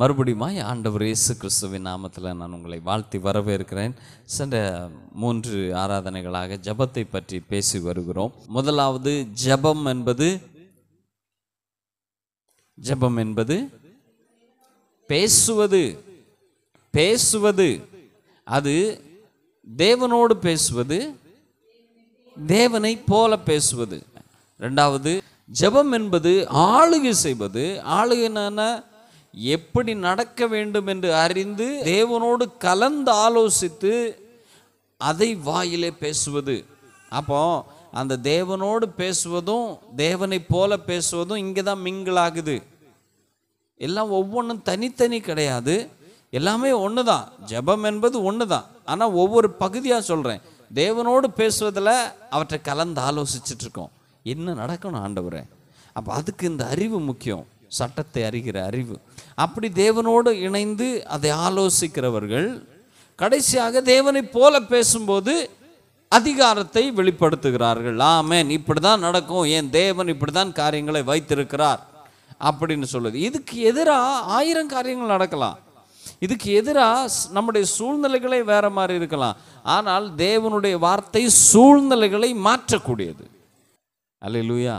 மறுபடியுமாய் ஆண்டவர் இயேசு கிறிஸ்துவின் நாமத்தில் நான் உங்களை வாழ்த்தி வரவேற்கிறேன் சென்ற மூன்று ஆராதனைகளாக ஜபத்தை பற்றி பேசி வருகிறோம் முதலாவது ஜபம் என்பது ஜபம் என்பது பேசுவது பேசுவது அது தேவனோடு பேசுவது தேவனை போல பேசுவது ரெண்டாவது ஜபம் என்பது ஆளுகை செய்வது என்னன்னா எப்படி நடக்க வேண்டும் என்று அறிந்து தேவனோடு கலந்து ஆலோசித்து அதை வாயிலே பேசுவது அப்போ அந்த தேவனோடு பேசுவதும் தேவனை போல பேசுவதும் இங்கே தான் மிங்கிள் ஆகுது எல்லாம் ஒவ்வொன்றும் தனித்தனி கிடையாது எல்லாமே ஒன்று தான் ஜபம் என்பது ஒன்று தான் ஆனால் ஒவ்வொரு பகுதியாக சொல்கிறேன் தேவனோடு பேசுவதில் அவற்றை கலந்து ஆலோசிச்சுட்ருக்கோம் என்ன நடக்கணும் ஆண்டவரே அப்போ அதுக்கு இந்த அறிவு முக்கியம் சட்டத்தை அறிகிற அறிவு அப்படி தேவனோடு இணைந்து அதை ஆலோசிக்கிறவர்கள் கடைசியாக தேவனை போல பேசும்போது அதிகாரத்தை வெளிப்படுத்துகிறார்கள் ஆமேன் இப்படி தான் நடக்கும் ஏன் தேவன் இப்படி தான் காரியங்களை வைத்திருக்கிறார் அப்படின்னு சொல்லுது இதுக்கு எதிராக ஆயிரம் காரியங்கள் நடக்கலாம் இதுக்கு எதிராக நம்முடைய சூழ்நிலைகளே வேறு மாதிரி இருக்கலாம் ஆனால் தேவனுடைய வார்த்தை சூழ்நிலைகளை மாற்றக்கூடியது அல்ல லூயா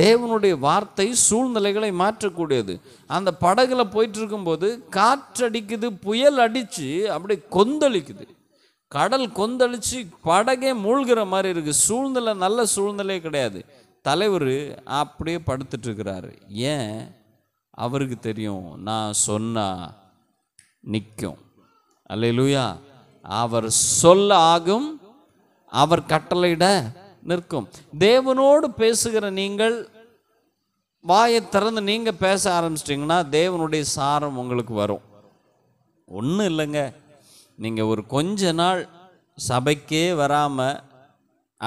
தேவனுடைய வார்த்தை சூழ்நிலைகளை மாற்றக்கூடியது அந்த படகுல போயிட்டு இருக்கும்போது காற்றடிக்குது புயல் அடித்து அப்படியே கொந்தளிக்குது கடல் கொந்தளித்து படகே மூழ்கிற மாதிரி இருக்குது சூழ்நிலை நல்ல சூழ்நிலையே கிடையாது தலைவர் அப்படியே படுத்துட்ருக்கிறாரு ஏன் அவருக்கு தெரியும் நான் சொன்னால் நிற்கும் அல்ல லூயா அவர் சொல்ல ஆகும் அவர் கட்டளையிட நிற்கும் தேவனோடு பேசுகிற நீங்கள் வாயை திறந்து நீங்கள் பேச ஆரம்பிச்சிட்டிங்கன்னா தேவனுடைய சாரம் உங்களுக்கு வரும் ஒன்றும் இல்லைங்க நீங்கள் ஒரு கொஞ்ச நாள் சபைக்கே வராமல்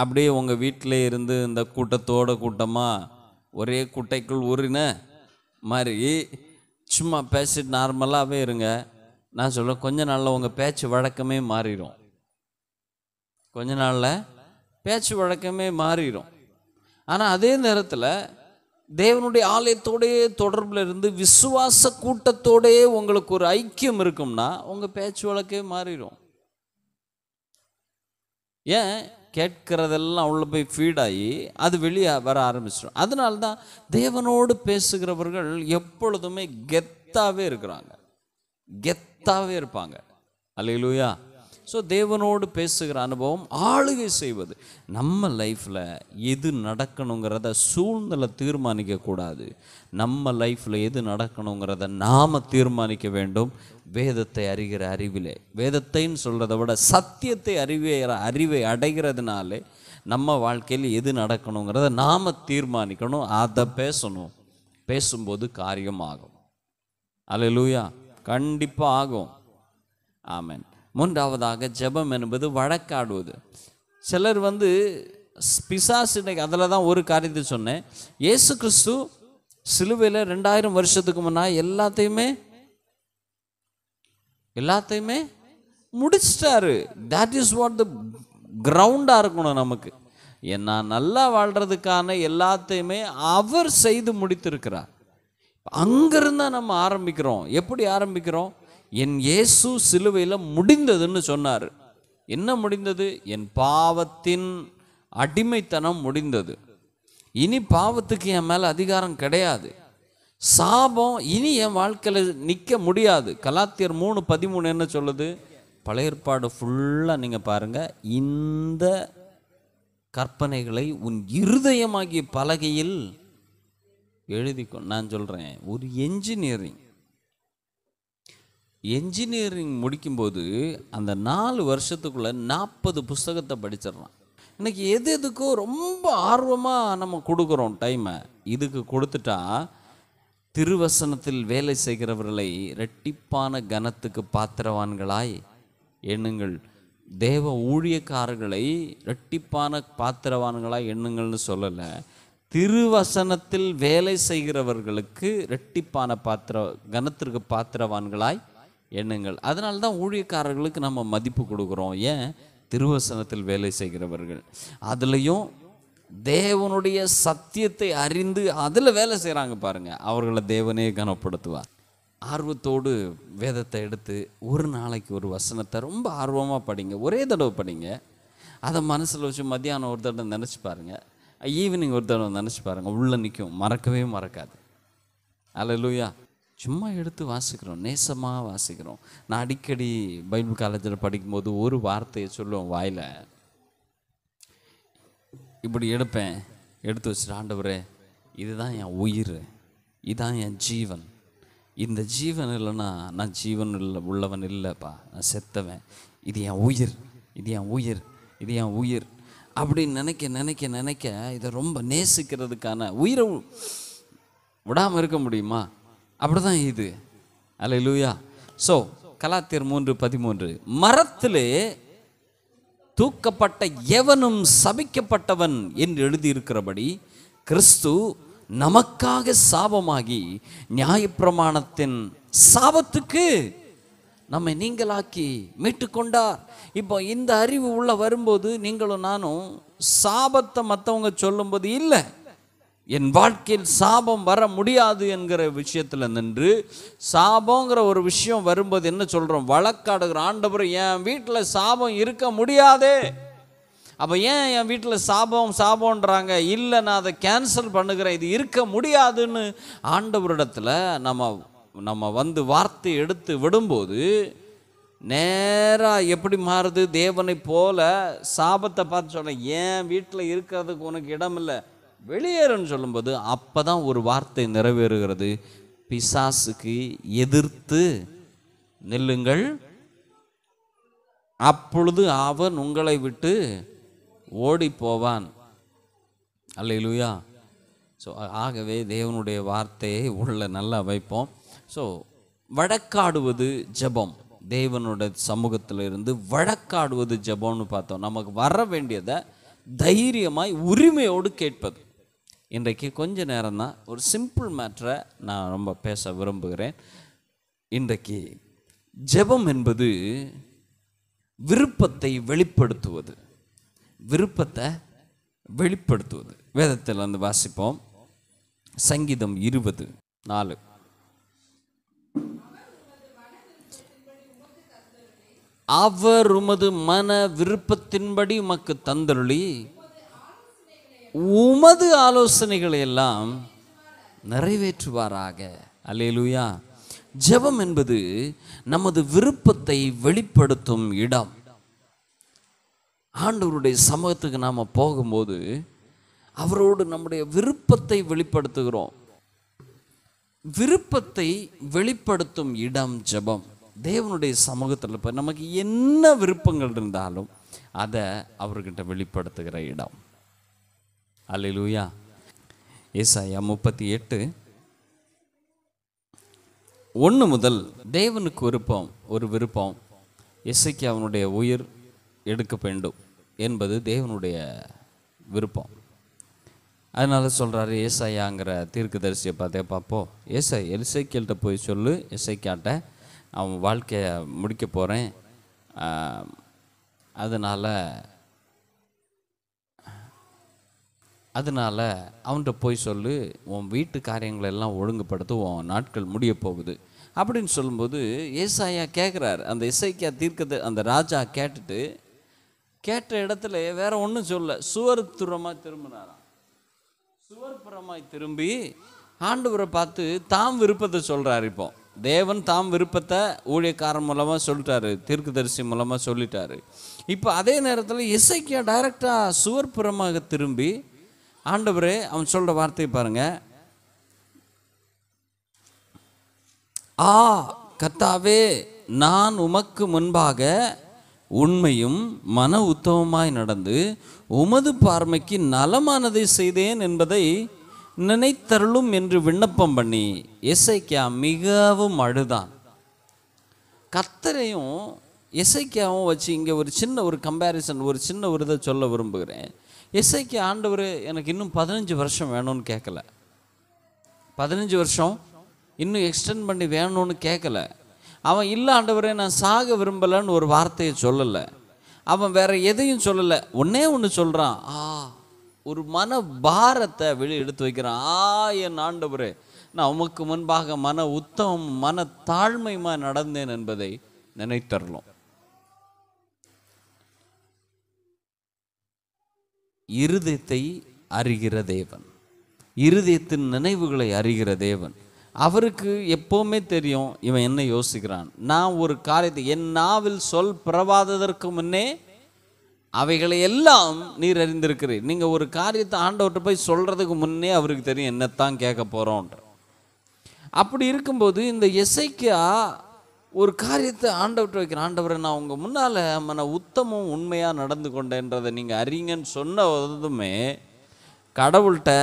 அப்படியே உங்கள் வீட்டிலே இருந்து இந்த கூட்டத்தோட கூட்டமாக ஒரே குட்டைக்குள் உரின மாதிரி சும்மா பேசிட்டு நார்மலாகவே இருங்க நான் சொல்கிறேன் கொஞ்ச நாளில் உங்கள் பேச்சு வழக்கமே மாறிடும் கொஞ்ச நாளில் பேச்சு வழக்கமே மாறிடும் ஆனால் அதே நேரத்தில் தேவனுடைய ஆலயத்தோடையே தொடர்பில் இருந்து விசுவாச கூட்டத்தோடையே உங்களுக்கு ஒரு ஐக்கியம் இருக்கும்னா உங்கள் பேச்சு வழக்கே மாறிடும் ஏன் கேட்கிறதெல்லாம் உள்ள போய் ஃபீடாகி அது வெளியே வர ஆரம்பிச்சிடும் அதனால தான் தேவனோடு பேசுகிறவர்கள் எப்பொழுதுமே கெத்தாகவே இருக்கிறாங்க கெத்தாகவே இருப்பாங்க அல்லையிலூயா ஸோ தேவனோடு பேசுகிற அனுபவம் ஆளுகை செய்வது நம்ம லைஃப்பில் எது நடக்கணுங்கிறத சூழ்நிலை தீர்மானிக்கக்கூடாது நம்ம லைஃப்பில் எது நடக்கணுங்கிறத நாம் தீர்மானிக்க வேண்டும் வேதத்தை அறிகிற அறிவிலே வேதத்தைன்னு சொல்கிறத விட சத்தியத்தை அறிவிற அறிவை அடைகிறதுனாலே நம்ம வாழ்க்கையில் எது நடக்கணுங்கிறத நாம் தீர்மானிக்கணும் அதை பேசணும் பேசும்போது காரியமாகும் அலையலூயா கண்டிப்பாக ஆகும் ஆமேன் மூன்றாவதாக ஜபம் என்பது வழக்காடுவது சிலர் வந்து பிசாஸ் இன்னைக்கு அதில் தான் ஒரு காரியத்தை சொன்னேன் ஏசு கிறிஸ்து சிலுவையில் ரெண்டாயிரம் வருஷத்துக்கு முன்னா எல்லாத்தையுமே எல்லாத்தையுமே முடிச்சிட்டாரு தட் இஸ் வாட் த கிரவுண்டாக இருக்கணும் நமக்கு ஏன்னா நல்லா வாழ்கிறதுக்கான எல்லாத்தையுமே அவர் செய்து முடித்திருக்கிறார் அங்கிருந்தா நம்ம ஆரம்பிக்கிறோம் எப்படி ஆரம்பிக்கிறோம் என் இயேசு சிலுவையில் முடிந்ததுன்னு சொன்னார் என்ன முடிந்தது என் பாவத்தின் அடிமைத்தனம் முடிந்தது இனி பாவத்துக்கு என் மேலே அதிகாரம் கிடையாது சாபம் இனி என் வாழ்க்கையில் நிற்க முடியாது கலாத்தியர் மூணு பதிமூணு என்ன சொல்லுது பழைய ஃபுல்லாக நீங்கள் பாருங்கள் இந்த கற்பனைகளை உன் இருதயமாகிய பலகையில் எழுதி நான் சொல்கிறேன் ஒரு என்ஜினியரிங் என்ஜினியரிங் முடிக்கும்போது அந்த நாலு வருஷத்துக்குள்ளே நாற்பது புஸ்தகத்தை படிச்சிடறான் இன்னைக்கு எது எதுக்கோ ரொம்ப ஆர்வமாக நம்ம கொடுக்குறோம் டைமை இதுக்கு கொடுத்துட்டா திருவசனத்தில் வேலை செய்கிறவர்களை ரெட்டிப்பான கனத்துக்கு பாத்திரவான்களாய் எண்ணுங்கள் தேவ ஊழியக்காரர்களை ரெட்டிப்பான பாத்திரவான்களாய் எண்ணுங்கள்னு சொல்லலை திருவசனத்தில் வேலை செய்கிறவர்களுக்கு ரெட்டிப்பான பாத்திர கனத்திற்கு பாத்திரவான்களாய் எண்ணங்கள் அதனால தான் ஊழியக்காரர்களுக்கு நம்ம மதிப்பு கொடுக்குறோம் ஏன் திருவசனத்தில் வேலை செய்கிறவர்கள் அதுலேயும் தேவனுடைய சத்தியத்தை அறிந்து அதில் வேலை செய்கிறாங்க பாருங்கள் அவர்களை தேவனே கனப்படுத்துவார் ஆர்வத்தோடு வேதத்தை எடுத்து ஒரு நாளைக்கு ஒரு வசனத்தை ரொம்ப ஆர்வமாக படிங்க ஒரே தடவை படிங்க அதை மனசில் வச்சு மத்தியானம் ஒரு தடவை நினச்சி பாருங்கள் ஈவினிங் ஒரு தடவை நினச்சி பாருங்கள் உள்ளே நிற்கும் மறக்கவே மறக்காது அல்ல லூயா சும்மா எடுத்து வாசிக்கிறோம் நேசமாக வாசிக்கிறோம் நான் அடிக்கடி பைபிள் காலேஜில் படிக்கும்போது ஒரு வார்த்தையை சொல்லுவோம் வாயில் இப்படி எடுப்பேன் எடுத்து வச்சுட்டு ஆண்டவரே இதுதான் என் உயிர் இதுதான் என் ஜீவன் இந்த ஜீவன் இல்லைன்னா நான் ஜீவன் இல்லை உள்ளவன் இல்லைப்பா நான் செத்தவன் இது என் உயிர் இது என் உயிர் இது என் உயிர் அப்படின்னு நினைக்க நினைக்க நினைக்க இதை ரொம்ப நேசிக்கிறதுக்கான உயிரை விடாமல் இருக்க முடியுமா அப்படிதான் இது அல்ல லூயா ஸோ கலாத்தியர் மூன்று பதிமூன்று மரத்திலே தூக்கப்பட்ட எவனும் சபிக்கப்பட்டவன் என்று எழுதியிருக்கிறபடி கிறிஸ்து நமக்காக சாபமாகி நியாயப்பிரமாணத்தின் சாபத்துக்கு நம்மை நீங்களாக்கி மீட்டுக்கொண்டார் இப்போ இந்த அறிவு உள்ளே வரும்போது நீங்களும் நானும் சாபத்தை மற்றவங்க சொல்லும்போது இல்லை என் வாழ்க்கையில் சாபம் வர முடியாது என்கிற விஷயத்தில் நின்று சாபங்கிற ஒரு விஷயம் வரும்போது என்ன சொல்கிறோம் வழக்காடுகிற ஆண்டவர் என் வீட்டில் சாபம் இருக்க முடியாதே அப்போ ஏன் என் வீட்டில் சாபம் சாபம்ன்றாங்க இல்லை நான் அதை கேன்சல் பண்ணுகிறேன் இது இருக்க முடியாதுன்னு ஆண்டவரிடத்தில் நம்ம நம்ம வந்து வார்த்தை எடுத்து விடும்போது நேராக எப்படி மாறுது தேவனை போல சாபத்தை பார்த்து சொன்னேன் ஏன் வீட்டில் இருக்கிறதுக்கு உனக்கு இடமில்லை வெளியேறுன்னு சொல்லும்போது அப்போ தான் ஒரு வார்த்தை நிறைவேறுகிறது பிசாசுக்கு எதிர்த்து நெல்லுங்கள் அப்பொழுது அவன் உங்களை விட்டு ஓடி போவான் அல்லையிலுயா ஸோ ஆகவே தேவனுடைய வார்த்தையை உள்ள நல்லா வைப்போம் ஸோ வழக்காடுவது ஜபம் தேவனுடைய சமூகத்தில் இருந்து வழக்காடுவது ஜபம்னு பார்த்தோம் நமக்கு வர வேண்டியதை தைரியமாய் உரிமையோடு கேட்பது இன்றைக்கு கொஞ்ச நேரம்தான் ஒரு சிம்பிள் மேட்ரை நான் ரொம்ப பேச விரும்புகிறேன் இன்றைக்கு ஜெபம் என்பது விருப்பத்தை வெளிப்படுத்துவது விருப்பத்தை வெளிப்படுத்துவது வேதத்தில் வந்து வாசிப்போம் சங்கீதம் இருபது நாலு அவர் உமது மன விருப்பத்தின்படி உமக்கு தந்தருளி உமது ஆலோசனைகளை எல்லாம் நிறைவேற்றுவாராக அலேலுயா ஜெபம் என்பது நமது விருப்பத்தை வெளிப்படுத்தும் இடம் ஆண்டவருடைய சமூகத்துக்கு நாம் போகும்போது அவரோடு நம்முடைய விருப்பத்தை வெளிப்படுத்துகிறோம் விருப்பத்தை வெளிப்படுத்தும் இடம் ஜெபம் தேவனுடைய சமூகத்தில் இப்போ நமக்கு என்ன விருப்பங்கள் இருந்தாலும் அதை அவர்கிட்ட வெளிப்படுத்துகிற இடம் அல்லூயா ஏசாயா முப்பத்தி எட்டு ஒன்று முதல் தேவனுக்கு விருப்பம் ஒரு விருப்பம் இசைக்கு அவனுடைய உயிர் எடுக்க வேண்டும் என்பது தேவனுடைய விருப்பம் அதனால் சொல்கிறாரு ஏசாயாங்கிற தீர்க்கு தரிசியை பார்த்தே பார்ப்போம் ஏசை எலிசைக்கிட்ட போய் சொல்லு இசைக்காட்ட அவன் வாழ்க்கையை முடிக்க போகிறேன் அதனால் அதனால் அவன்கிட்ட போய் சொல்லு உன் வீட்டு காரியங்களை எல்லாம் ஒழுங்குபடுத்த உன் நாட்கள் முடிய போகுது அப்படின்னு சொல்லும்போது ஏசாயா கேட்குறாரு அந்த இசைக்கா தீர்க்கது அந்த ராஜா கேட்டுட்டு கேட்ட இடத்துல வேற ஒன்றும் சொல்ல சுவர் துறமாக திரும்பினாராம் சுவர்புறமாய் திரும்பி ஆண்டவரை பார்த்து தாம் விருப்பத்தை சொல்கிறார் இப்போ தேவன் தாம் விருப்பத்தை ஊழியக்காரன் மூலமாக சொல்லிட்டாரு தீர்க்கதரிசி மூலமாக சொல்லிட்டாரு இப்போ அதே நேரத்தில் இசைக்கியா டைரெக்டாக சுவர்புறமாக திரும்பி ஆண்டவரே அவன் சொல்கிற வார்த்தையை பாருங்கள் ஆ கத்தாவே நான் உமக்கு முன்பாக உண்மையும் மன உத்தமமாய் நடந்து உமது பார்மைக்கு நலமானதை செய்தேன் என்பதை நினைத்தருளும் என்று விண்ணப்பம் பண்ணி இசைக்கா மிகவும் அழுதான் கத்தரையும் இசைக்காவும் வச்சு இங்கே ஒரு சின்ன ஒரு கம்பேரிசன் ஒரு சின்ன ஒரு இதை சொல்ல விரும்புகிறேன் எஸ்ஐக்கு ஆண்டவர் எனக்கு இன்னும் பதினஞ்சு வருஷம் வேணும்னு கேட்கல பதினஞ்சு வருஷம் இன்னும் எக்ஸ்டெண்ட் பண்ணி வேணும்னு கேட்கல அவன் இல்லை ஆண்டவரே நான் சாக விரும்பலைன்னு ஒரு வார்த்தையை சொல்லலை அவன் வேற எதையும் சொல்லலை ஒன்னே ஒன்று சொல்கிறான் ஆ ஒரு மன பாரத்தை வெளியே எடுத்து வைக்கிறான் ஆ என் ஆண்டவரே நான் உமக்கு முன்பாக மன உத்தமம் மன தாழ்மையுமா நடந்தேன் என்பதை நினைத்தரலாம் இருதயத்தை அறிகிற தேவன் இருதயத்தின் நினைவுகளை அறிகிற தேவன் அவருக்கு எப்போவுமே தெரியும் இவன் என்ன யோசிக்கிறான் நான் ஒரு காரியத்தை என் நாவில் சொல் பிறவாததற்கு முன்னே அவைகளை எல்லாம் நீர் அறிந்திருக்கிறீர் நீங்கள் ஒரு காரியத்தை ஆண்டவர்கிட்ட போய் சொல்கிறதுக்கு முன்னே அவருக்கு தெரியும் என்னத்தான் கேட்க போகிறோன்ற அப்படி இருக்கும்போது இந்த இசைக்கா ஒரு காரியத்தை ஆண்டவர்கிட்ட வைக்கிற ஆண்டவரை நான் உங்கள் முன்னால் மன உத்தமும் உண்மையாக நடந்து கொண்டேன்றதை நீங்கள் அறிங்கன்னு சொன்ன வந்ததுமே கடவுள்கிட்ட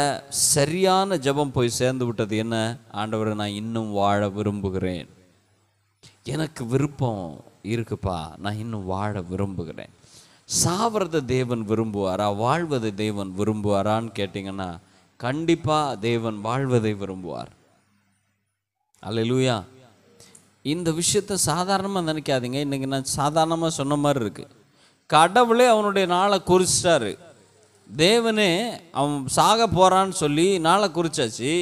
சரியான ஜபம் போய் சேர்ந்து விட்டது என்ன ஆண்டவரை நான் இன்னும் வாழ விரும்புகிறேன் எனக்கு விருப்பம் இருக்குப்பா நான் இன்னும் வாழ விரும்புகிறேன் சாவறதை தேவன் விரும்புவாரா வாழ்வதை தேவன் விரும்புவாரான்னு கேட்டிங்கன்னா கண்டிப்பாக தேவன் வாழ்வதை விரும்புவார் அல்ல லூயா இந்த விஷயத்தை சாதாரணமாக நினைக்காதீங்க இன்றைக்கி நான் சாதாரணமாக சொன்ன மாதிரி இருக்குது கடவுளே அவனுடைய நாளை குறிச்சிட்டாரு தேவனே அவன் சாக போகிறான்னு சொல்லி நாளை குறிச்சாச்சு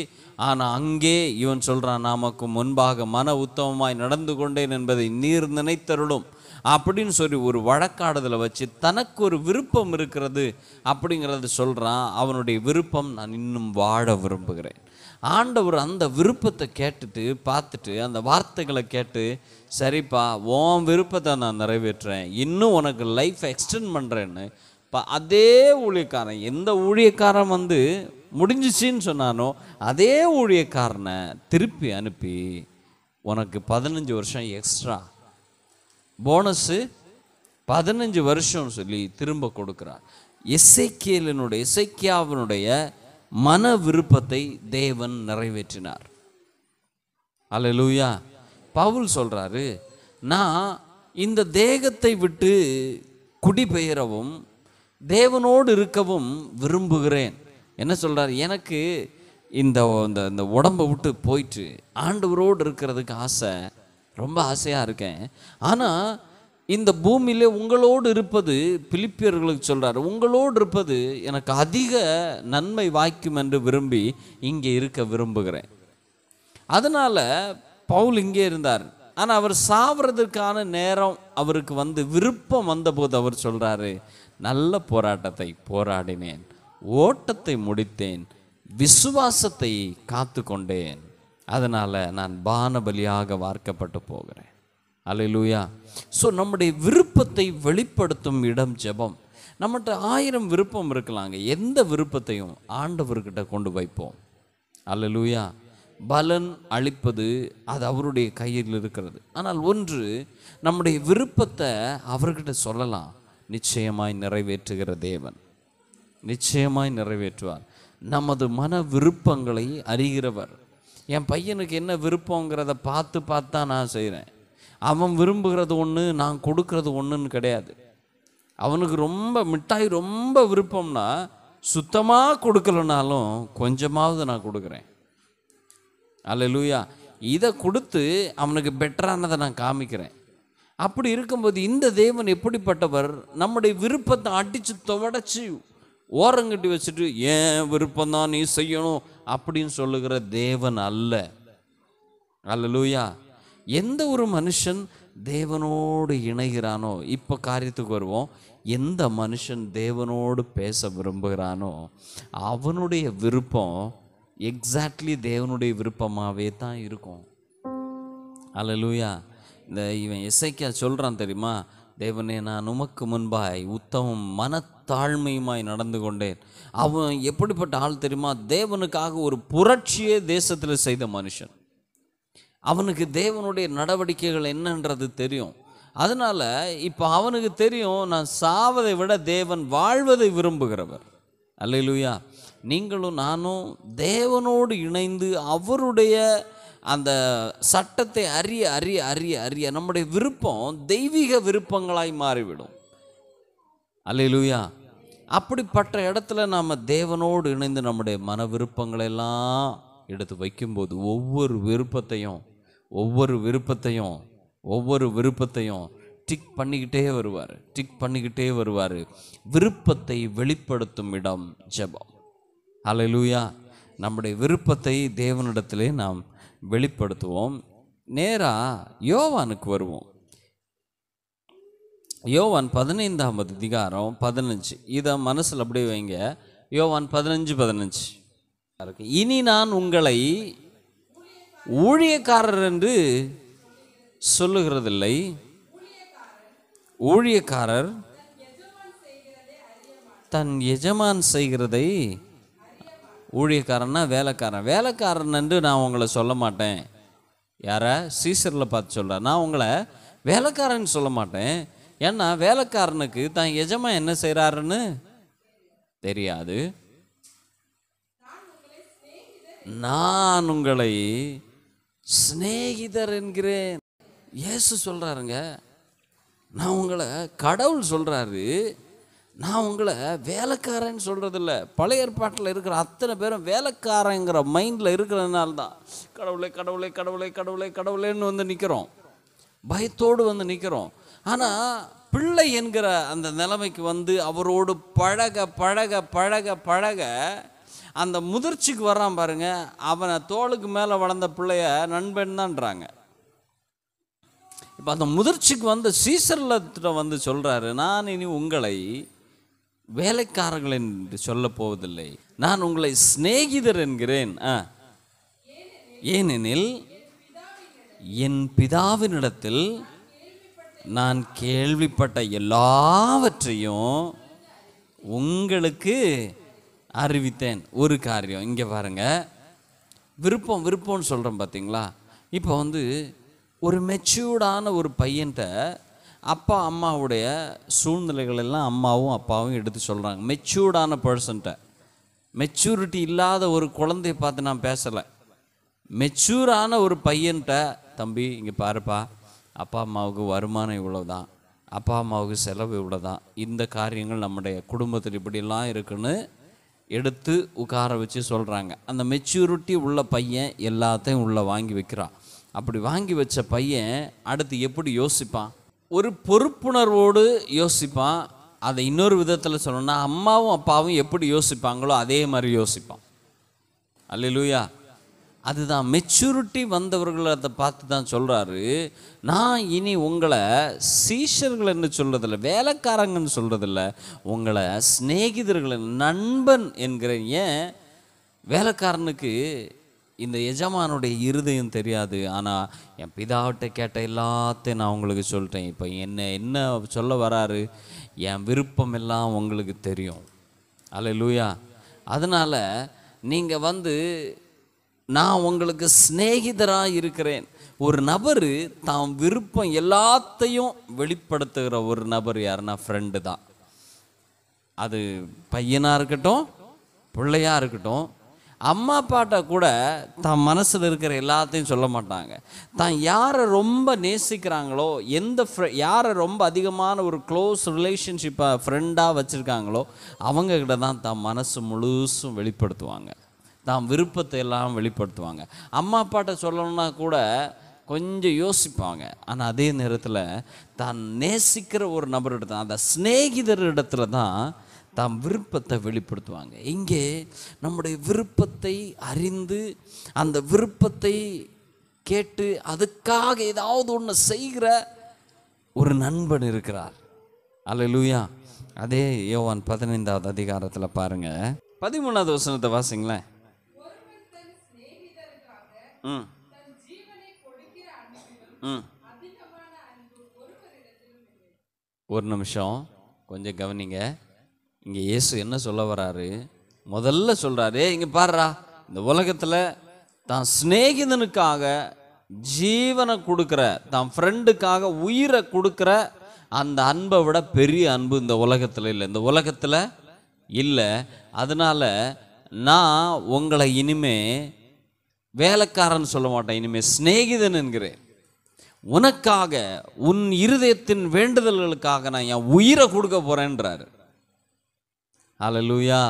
ஆனால் அங்கே இவன் சொல்கிறான் நமக்கு முன்பாக மன உத்தமமாய் நடந்து கொண்டேன் என்பதை நீர் நினைத்தருளும் அப்படின்னு சொல்லி ஒரு வழக்காடுதலை வச்சு தனக்கு ஒரு விருப்பம் இருக்கிறது அப்படிங்கிறத சொல்கிறான் அவனுடைய விருப்பம் நான் இன்னும் வாழ விரும்புகிறேன் ஆண்டவர் அந்த விருப்பத்தை கேட்டுட்டு பார்த்துட்டு அந்த வார்த்தைகளை கேட்டு சரிப்பா உன் விருப்பத்தை நான் நிறைவேற்றுறேன் இன்னும் உனக்கு லைஃப் எக்ஸ்டெண்ட் பண்ணுறேன்னு இப்போ அதே ஊழியக்காரன் எந்த ஊழியக்காரன் வந்து முடிஞ்சிச்சின்னு சொன்னானோ அதே ஊழியக்காரனை திருப்பி அனுப்பி உனக்கு பதினஞ்சு வருஷம் எக்ஸ்ட்ரா போனஸு பதினஞ்சு வருஷம்னு சொல்லி திரும்ப கொடுக்குறார் இசைக்கியலினுடைய இசைக்கியாவினுடைய மன விருப்பத்தை தேவன் நிறைவேற்றினார் அலலூயா பவுல் சொல்கிறாரு நான் இந்த தேகத்தை விட்டு குடிபெயரவும் தேவனோடு இருக்கவும் விரும்புகிறேன் என்ன சொல்றாரு எனக்கு இந்த இந்த இந்த உடம்பை விட்டு போயிட்டு ஆண்டவரோடு இருக்கிறதுக்கு ஆசை ரொம்ப ஆசையாக இருக்கேன் ஆனால் இந்த பூமியில் உங்களோடு இருப்பது பிலிப்பியர்களுக்கு சொல்கிறார் உங்களோடு இருப்பது எனக்கு அதிக நன்மை வாய்க்கும் என்று விரும்பி இங்கே இருக்க விரும்புகிறேன் அதனால் பவுல் இங்கே இருந்தார் ஆனால் அவர் சாவறதுக்கான நேரம் அவருக்கு வந்து விருப்பம் வந்தபோது அவர் சொல்கிறாரு நல்ல போராட்டத்தை போராடினேன் ஓட்டத்தை முடித்தேன் விசுவாசத்தை காத்து கொண்டேன் அதனால் நான் பானபலியாக வார்க்கப்பட்டு போகிறேன் அலையிலூயா ஸோ நம்முடைய விருப்பத்தை வெளிப்படுத்தும் இடம் ஜெபம் நம்மகிட்ட ஆயிரம் விருப்பம் இருக்கலாங்க எந்த விருப்பத்தையும் ஆண்டவர்கிட்ட கொண்டு வைப்போம் லூயா பலன் அளிப்பது அது அவருடைய கையில் இருக்கிறது ஆனால் ஒன்று நம்முடைய விருப்பத்தை அவர்கிட்ட சொல்லலாம் நிச்சயமாய் நிறைவேற்றுகிற தேவன் நிச்சயமாய் நிறைவேற்றுவார் நமது மன விருப்பங்களை அறிகிறவர் என் பையனுக்கு என்ன விருப்பங்கிறத பார்த்து பார்த்து தான் நான் செய்கிறேன் அவன் விரும்புகிறது ஒன்று நான் கொடுக்கறது ஒன்றுன்னு கிடையாது அவனுக்கு ரொம்ப மிட்டாய் ரொம்ப விருப்பம்னா சுத்தமாக கொடுக்கலனாலும் கொஞ்சமாவது நான் கொடுக்குறேன் அல்ல லூயா இதை கொடுத்து அவனுக்கு பெட்டரானதை நான் காமிக்கிறேன் அப்படி இருக்கும்போது இந்த தேவன் எப்படிப்பட்டவர் நம்முடைய விருப்பத்தை அடித்து துவடைச்சி ஓரங்கட்டி வச்சுட்டு ஏன் விருப்பம் தான் நீ செய்யணும் அப்படின்னு சொல்லுகிற தேவன் அல்ல அல்ல லூயா எந்த ஒரு மனுஷன் தேவனோடு இணைகிறானோ இப்போ காரியத்துக்கு வருவோம் எந்த மனுஷன் தேவனோடு பேச விரும்புகிறானோ அவனுடைய விருப்பம் எக்ஸாக்ட்லி தேவனுடைய விருப்பமாகவே தான் இருக்கும் அலலூயா இந்த இவன் இசைக்கா சொல்கிறான் தெரியுமா தேவனே நான் உமக்கு முன்பாய் உத்தமம் மனத்தாழ்மையுமாய் நடந்து கொண்டேன் அவன் எப்படிப்பட்ட ஆள் தெரியுமா தேவனுக்காக ஒரு புரட்சியே தேசத்தில் செய்த மனுஷன் அவனுக்கு தேவனுடைய நடவடிக்கைகள் என்னன்றது தெரியும் அதனால் இப்போ அவனுக்கு தெரியும் நான் சாவதை விட தேவன் வாழ்வதை விரும்புகிறவர் அல்லையிலுயா நீங்களும் நானும் தேவனோடு இணைந்து அவருடைய அந்த சட்டத்தை அறிய அறிய அறிய அறிய நம்முடைய விருப்பம் தெய்வீக விருப்பங்களாய் மாறிவிடும் அல்லையிலுயா அப்படிப்பட்ட இடத்துல நாம் தேவனோடு இணைந்து நம்முடைய மன விருப்பங்களெல்லாம் எடுத்து வைக்கும்போது ஒவ்வொரு விருப்பத்தையும் ஒவ்வொரு விருப்பத்தையும் ஒவ்வொரு விருப்பத்தையும் டிக் பண்ணிக்கிட்டே வருவார் டிக் பண்ணிக்கிட்டே வருவார் விருப்பத்தை வெளிப்படுத்தும் இடம் ஜபம் லூயா நம்முடைய விருப்பத்தை தேவனிடத்திலே நாம் வெளிப்படுத்துவோம் நேராக யோவானுக்கு வருவோம் யோவான் பதினைந்தாம் அதிகாரம் பதினஞ்சு இதை மனசில் அப்படியே வைங்க யோவான் பதினஞ்சு பதினஞ்சு இனி நான் உங்களை ஊழியக்காரர் என்று சொல்லுகிறதில்லை ஊழியக்காரர் தன் எஜமான் செய்கிறதை ஊழியக்காரன்னா வேலைக்காரன் வேலைக்காரன் என்று நான் உங்களை சொல்ல மாட்டேன் யாரை சீசரில் பார்த்து சொல்கிறேன் நான் உங்களை வேலைக்காரன் சொல்ல மாட்டேன் ஏன்னா வேலைக்காரனுக்கு தான் எஜமான் என்ன செய்கிறாருன்னு தெரியாது நான் உங்களை சிநேகிதர் என்கிறேன் இயேசு சொல்கிறாருங்க நான் உங்களை கடவுள் சொல்கிறாரு நான் உங்களை வேலைக்காரன்னு சொல்கிறதில்ல பழைய ஏற்பாட்டில் இருக்கிற அத்தனை பேரும் வேலைக்காரங்கிற மைண்டில் இருக்கிறதுனால தான் கடவுளை கடவுளை கடவுளை கடவுளே கடவுளேன்னு வந்து நிற்கிறோம் பயத்தோடு வந்து நிற்கிறோம் ஆனால் பிள்ளை என்கிற அந்த நிலைமைக்கு வந்து அவரோடு பழக பழக பழக பழக அந்த முதிர்ச்சிக்கு வர்றான் பாருங்க அவனை தோளுக்கு மேலே வளர்ந்த பிள்ளைய நண்பன் தான்றாங்க இப்போ அந்த முதிர்ச்சிக்கு வந்த சீசரில் வந்து சொல்கிறாரு நான் இனி உங்களை வேலைக்காரர்கள் என்று சொல்ல போவதில்லை நான் உங்களை சிநேகிதர் என்கிறேன் ஆ ஏனெனில் என் பிதாவினிடத்தில் நான் கேள்விப்பட்ட எல்லாவற்றையும் உங்களுக்கு அறிவித்தேன் ஒரு காரியம் இங்கே பாருங்கள் விருப்பம் விருப்பம்னு சொல்கிறேன் பார்த்தீங்களா இப்போ வந்து ஒரு மெச்சூர்டான ஒரு பையன்கிட்ட அப்பா அம்மாவுடைய சூழ்நிலைகள் எல்லாம் அம்மாவும் அப்பாவும் எடுத்து சொல்கிறாங்க மெச்சூர்டான பர்சன்ட்ட மெச்சூரிட்டி இல்லாத ஒரு குழந்தைய பார்த்து நான் பேசலை மெச்சூரான ஒரு பையன்கிட்ட தம்பி இங்கே பாருப்பா அப்பா அம்மாவுக்கு வருமானம் இவ்வளோ தான் அப்பா அம்மாவுக்கு செலவு இவ்வளோ தான் இந்த காரியங்கள் நம்முடைய குடும்பத்தில் இப்படிலாம் இருக்குன்னு எடுத்து உட்கார வச்சு சொல்கிறாங்க அந்த மெச்சூரிட்டி உள்ள பையன் எல்லாத்தையும் உள்ளே வாங்கி வைக்கிறான் அப்படி வாங்கி வச்ச பையன் அடுத்து எப்படி யோசிப்பான் ஒரு பொறுப்புணர்வோடு யோசிப்பான் அதை இன்னொரு விதத்தில் சொல்லணும்னா அம்மாவும் அப்பாவும் எப்படி யோசிப்பாங்களோ அதே மாதிரி யோசிப்பான் அல்ல லூயா அதுதான் மெச்சூரிட்டி வந்தவர்கள் அதை பார்த்து தான் சொல்கிறாரு நான் இனி உங்களை சீஷர்கள் என்று சொல்கிறதில்ல வேலைக்காரங்கன்னு சொல்கிறதில்ல உங்களை சிநேகிதர்கள் நண்பன் என்கிற ஏன் வேலைக்காரனுக்கு இந்த எஜமானுடைய இருதயம் தெரியாது ஆனால் என் பிதாவிட்ட கேட்ட எல்லாத்தையும் நான் உங்களுக்கு சொல்லிட்டேன் இப்போ என்ன என்ன சொல்ல வராரு என் விருப்பம் எல்லாம் உங்களுக்கு தெரியும் அல்ல லூயா அதனால் நீங்கள் வந்து நான் உங்களுக்கு சிநேகிதராக இருக்கிறேன் ஒரு நபர் தான் விருப்பம் எல்லாத்தையும் வெளிப்படுத்துகிற ஒரு நபர் யாருன்னா ஃப்ரெண்டு தான் அது பையனாக இருக்கட்டும் பிள்ளையாக இருக்கட்டும் அம்மா அப்பாட்ட கூட தம் மனசில் இருக்கிற எல்லாத்தையும் சொல்ல மாட்டாங்க தான் யாரை ரொம்ப நேசிக்கிறாங்களோ எந்த ஃப்ரெ யாரை ரொம்ப அதிகமான ஒரு க்ளோஸ் ரிலேஷன்ஷிப்பை ஃப்ரெண்டாக வச்சுருக்காங்களோ அவங்கக்கிட்ட தான் தன் மனசு முழுசும் வெளிப்படுத்துவாங்க தான் விருப்பத்தை எல்லாம் வெளிப்படுத்துவாங்க அம்மா அப்பாட்ட சொல்லணும்னா கூட கொஞ்சம் யோசிப்பாங்க ஆனால் அதே நேரத்தில் தான் நேசிக்கிற ஒரு நபரிடத்துல தான் அந்த இடத்துல தான் தாம் விருப்பத்தை வெளிப்படுத்துவாங்க இங்கே நம்முடைய விருப்பத்தை அறிந்து அந்த விருப்பத்தை கேட்டு அதுக்காக ஏதாவது ஒன்று செய்கிற ஒரு நண்பன் இருக்கிறார் அல்ல லூயா அதே யோவான் பதினைந்தாவது அதிகாரத்தில் பாருங்கள் பதிமூணாவது வசனத்தை வாசிங்களேன் ஒரு நிமிஷம் கொஞ்சம் கவனிங்க இங்கே இயேசு என்ன சொல்ல வர்றாரு முதல்ல சொல்றாரு இங்கே பாருறா இந்த உலகத்தில் தான் சிநேகிதனுக்காக ஜீவனை கொடுக்குற தான் ஃப்ரெண்டுக்காக உயிரை கொடுக்குற அந்த அன்பை விட பெரிய அன்பு இந்த உலகத்தில் இல்லை இந்த உலகத்தில் இல்லை அதனால் நான் உங்களை இனிமே வேலைக்காரன் சொல்ல மாட்டேன் இனிமேல் சிநேகிதன் என்கிறேன் உனக்காக உன் இருதயத்தின் வேண்டுதல்களுக்காக நான் என் உயிரை கொடுக்க போகிறேன்றார் லூயா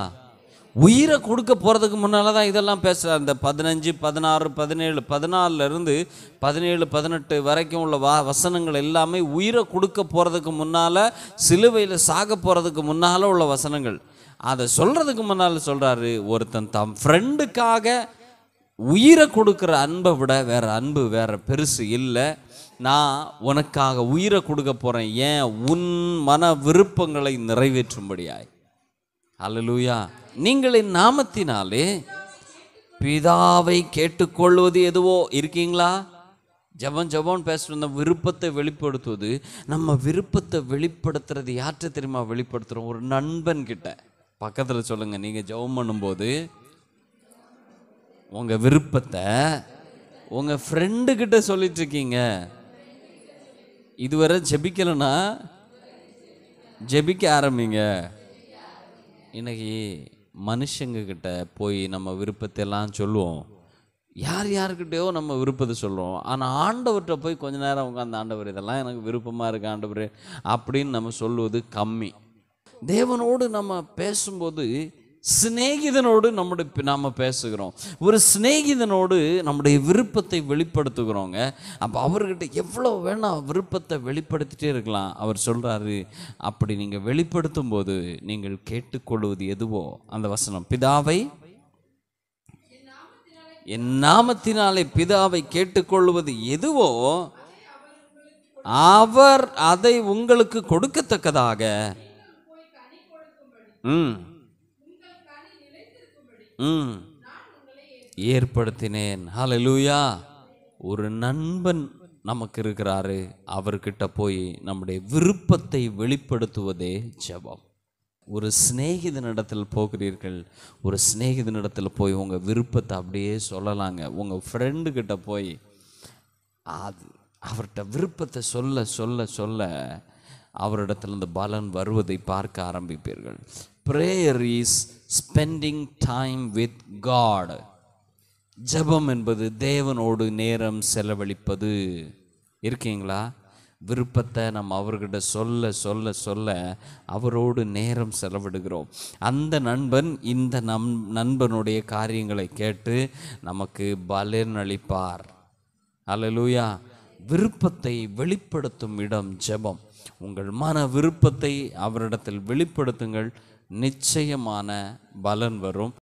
உயிரை கொடுக்க போகிறதுக்கு முன்னால் தான் இதெல்லாம் பேசுகிறார் இந்த பதினஞ்சு பதினாறு பதினேழு பதினாலிருந்து பதினேழு பதினெட்டு வரைக்கும் உள்ள வா வசனங்கள் எல்லாமே உயிரை கொடுக்க போகிறதுக்கு முன்னால் சிலுவையில் சாக போகிறதுக்கு முன்னால் உள்ள வசனங்கள் அதை சொல்கிறதுக்கு முன்னால் சொல்கிறாரு ஒருத்தன் தம் ஃப்ரெண்டுக்காக உயிரை கொடுக்குற அன்பை விட வேறு அன்பு வேறு பெருசு இல்லை நான் உனக்காக உயிரை கொடுக்க போகிறேன் ஏன் உன் மன விருப்பங்களை நிறைவேற்றும்படியாய் அலலூயா நீங்களின் நாமத்தினாலே பிதாவை கேட்டுக்கொள்வது எதுவோ இருக்கீங்களா ஜபம் ஜபம் பேசுகிற விருப்பத்தை வெளிப்படுத்துவது நம்ம விருப்பத்தை வெளிப்படுத்துறது யார்கிட்ட தெரியுமா வெளிப்படுத்துகிறோம் ஒரு நண்பன் கிட்ட பக்கத்தில் சொல்லுங்கள் நீங்கள் ஜபம் பண்ணும்போது உங்கள் விருப்பத்தை உங்கள் ஃப்ரெண்டுக்கிட்ட சொல்லிட்டுருக்கீங்க இதுவரை ஜெபிக்கலைன்னா ஜெபிக்க ஆரம்பிங்க இன்னைக்கு மனுஷங்கக்கிட்ட போய் நம்ம விருப்பத்தை எல்லாம் சொல்லுவோம் யார் யாருக்கிட்டேயோ நம்ம விருப்பத்தை சொல்லுவோம் ஆனால் ஆண்டவர்கிட்ட போய் கொஞ்ச நேரம் உட்காந்து ஆண்டவர் இதெல்லாம் எனக்கு விருப்பமாக இருக்குது ஆண்டவர் அப்படின்னு நம்ம சொல்லுவது கம்மி தேவனோடு நம்ம பேசும்போது சிநேகிதனோடு நம்முடைய நாம் பேசுகிறோம் ஒரு சிநேகிதனோடு நம்முடைய விருப்பத்தை வெளிப்படுத்துகிறோங்க அப்போ அவர்கிட்ட எவ்வளோ வேணால் விருப்பத்தை வெளிப்படுத்திட்டே இருக்கலாம் அவர் சொல்கிறாரு அப்படி நீங்கள் வெளிப்படுத்தும் போது நீங்கள் கேட்டுக்கொள்வது எதுவோ அந்த வசனம் பிதாவை என் நாமத்தினாலே பிதாவை கேட்டுக்கொள்வது எதுவோ அவர் அதை உங்களுக்கு கொடுக்கத்தக்கதாக ம் ம் ஏற்படுத்தினேன் ஹலலூயா ஒரு நண்பன் நமக்கு இருக்கிறாரு அவர்கிட்ட போய் நம்முடைய விருப்பத்தை வெளிப்படுத்துவதே ஜபம் ஒரு சிநேகிதனிடத்தில் போகிறீர்கள் ஒரு சிநேகிதனிடத்தில் போய் உங்கள் விருப்பத்தை அப்படியே சொல்லலாங்க உங்கள் ஃப்ரெண்டுக்கிட்ட போய் அது அவர்கிட்ட விருப்பத்தை சொல்ல சொல்ல சொல்ல அவரிடத்தில் இந்த பலன் வருவதை பார்க்க ஆரம்பிப்பீர்கள் prayer is spending time with God ஜபம் என்பது தேவனோடு நேரம் செலவழிப்பது இருக்கீங்களா விருப்பத்தை நம்ம அவர்கிட்ட சொல்ல சொல்ல சொல்ல அவரோடு நேரம் செலவிடுகிறோம் அந்த நண்பன் இந்த நம் நண்பனுடைய காரியங்களை கேட்டு நமக்கு பலனளிப்பார் அலலூயா விருப்பத்தை வெளிப்படுத்தும் இடம் ஜெபம் உங்கள் மன விருப்பத்தை அவரிடத்தில் வெளிப்படுத்துங்கள் நிச்சயமான பலன் வரும்